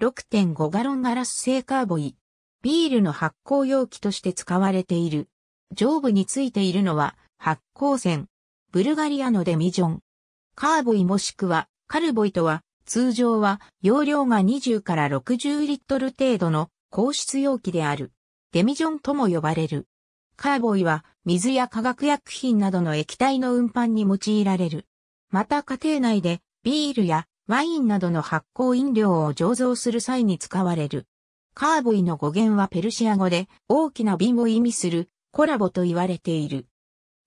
6.5ガロンガラス製カーボイ。ビールの発酵容器として使われている。上部についているのは発酵栓。ブルガリアのデミジョン。カーボイもしくはカルボイとは通常は容量が20から60リットル程度の硬質容器である。デミジョンとも呼ばれる。カーボイは水や化学薬品などの液体の運搬に用いられる。また家庭内でビールやワインなどの発酵飲料を醸造する際に使われる。カーボイの語源はペルシア語で大きな瓶を意味するコラボと言われている。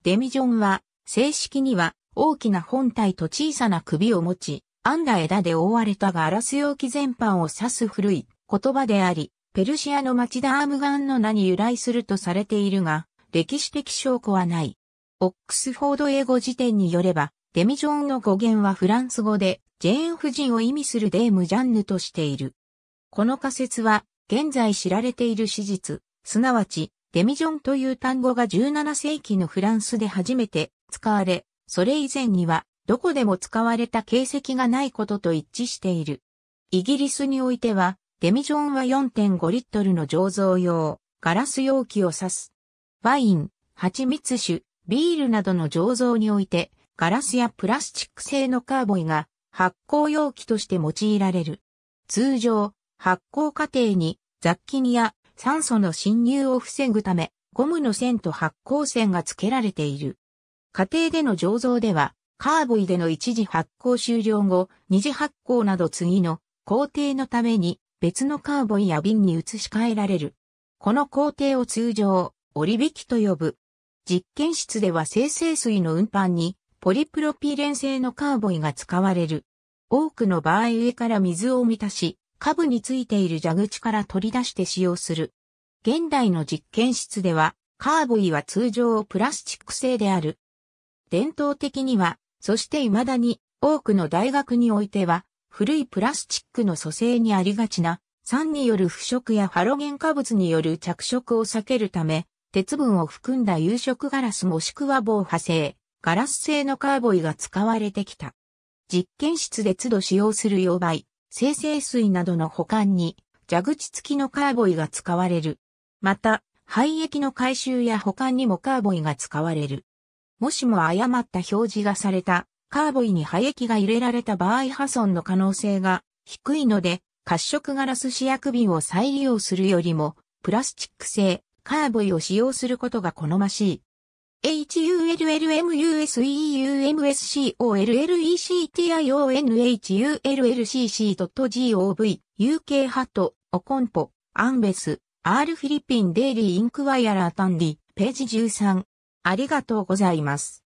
デミジョンは正式には大きな本体と小さな首を持ち、編んだ枝で覆われたガラス容器全般を指す古い言葉であり、ペルシアの町ダームガンの名に由来するとされているが、歴史的証拠はない。オックスフォード英語辞典によれば、デミジョンの語源はフランス語で、ジェーン夫人を意味するデーム・ジャンヌとしている。この仮説は、現在知られている史実、すなわち、デミジョンという単語が17世紀のフランスで初めて使われ、それ以前には、どこでも使われた形跡がないことと一致している。イギリスにおいては、デミジョンは4.5リットルの醸造用、ガラス容器を指す。ワイン、蜂蜜酒、ビールなどの醸造において、ガラスやプラスチック製のカーボイが発酵容器として用いられる。通常、発酵過程に雑菌や酸素の侵入を防ぐため、ゴムの線と発酵線が付けられている。家庭での醸造では、カーボイでの一時発酵終了後、二次発酵など次の工程のために別のカーボイや瓶に移し替えられる。この工程を通常、折引きと呼ぶ。実験室では生成水の運搬にポリプロピレン製のカーボイが使われる。多くの場合上から水を満たし、下部についている蛇口から取り出して使用する。現代の実験室では、カーボイは通常プラスチック製である。伝統的には、そして未だに多くの大学においては、古いプラスチックの組成にありがちな、酸による腐食やハロゲン化物による着色を避けるため、鉄分を含んだ有色ガラスもしくは防波製、ガラス製のカーボイが使われてきた。実験室で都度使用する溶媒、生成水などの保管に、蛇口付きのカーボイが使われる。また、廃液の回収や保管にもカーボイが使われる。もしも誤った表示がされた、カーボイに廃液が入れられた場合破損の可能性が低いので、褐色ガラス試薬瓶を再利用するよりも、プラスチック製、カーボイを使用することが好ましい。hullmusueumscollectionhullcc.gov UK ハット、オコンポ、アンベス、R フィリピンデイリーインクワイアラータンディ、ページ13。ありがとうございます。